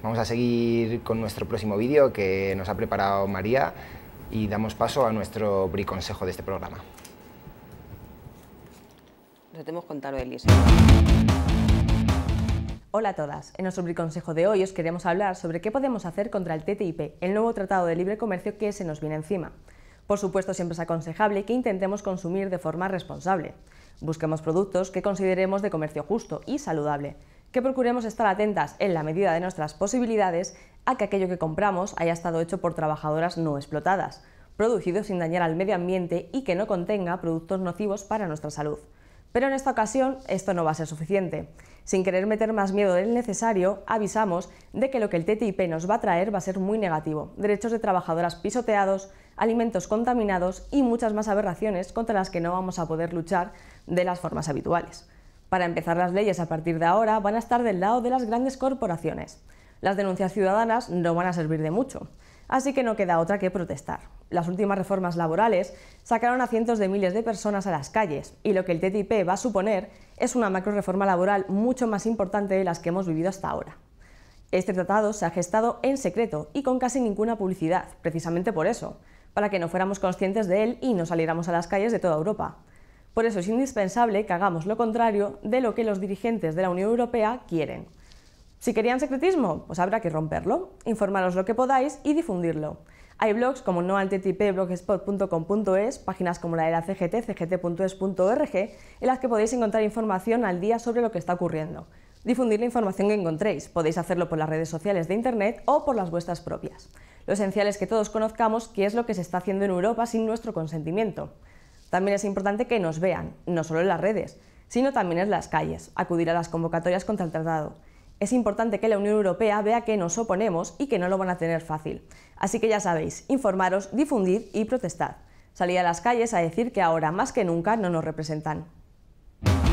Vamos a seguir con nuestro próximo vídeo que nos ha preparado María y damos paso a nuestro briconsejo de este programa. Retemos con Taro Elisa. Hola a todas. En nuestro briconsejo de hoy os queremos hablar sobre qué podemos hacer contra el TTIP, el nuevo Tratado de Libre Comercio que se nos viene encima. Por supuesto, siempre es aconsejable que intentemos consumir de forma responsable. Busquemos productos que consideremos de comercio justo y saludable, que procuremos estar atentas en la medida de nuestras posibilidades a que aquello que compramos haya estado hecho por trabajadoras no explotadas, producido sin dañar al medio ambiente y que no contenga productos nocivos para nuestra salud. Pero en esta ocasión esto no va a ser suficiente. Sin querer meter más miedo del necesario, avisamos de que lo que el TTIP nos va a traer va a ser muy negativo. Derechos de trabajadoras pisoteados, alimentos contaminados y muchas más aberraciones contra las que no vamos a poder luchar de las formas habituales. Para empezar, las leyes a partir de ahora van a estar del lado de las grandes corporaciones. Las denuncias ciudadanas no van a servir de mucho, así que no queda otra que protestar las últimas reformas laborales sacaron a cientos de miles de personas a las calles y lo que el TTIP va a suponer es una macroreforma laboral mucho más importante de las que hemos vivido hasta ahora. Este tratado se ha gestado en secreto y con casi ninguna publicidad, precisamente por eso, para que no fuéramos conscientes de él y no saliéramos a las calles de toda Europa. Por eso es indispensable que hagamos lo contrario de lo que los dirigentes de la Unión Europea quieren, si querían secretismo, pues habrá que romperlo, informaros lo que podáis y difundirlo. Hay blogs como noalttp.blogspot.com.es, páginas como la de la CGT, cgt.es.org, en las que podéis encontrar información al día sobre lo que está ocurriendo. Difundir la información que encontréis, podéis hacerlo por las redes sociales de Internet o por las vuestras propias. Lo esencial es que todos conozcamos qué es lo que se está haciendo en Europa sin nuestro consentimiento. También es importante que nos vean, no solo en las redes, sino también en las calles, acudir a las convocatorias contra el tratado es importante que la Unión Europea vea que nos oponemos y que no lo van a tener fácil. Así que ya sabéis, informaros, difundir y protestar. Salir a las calles a decir que ahora más que nunca no nos representan.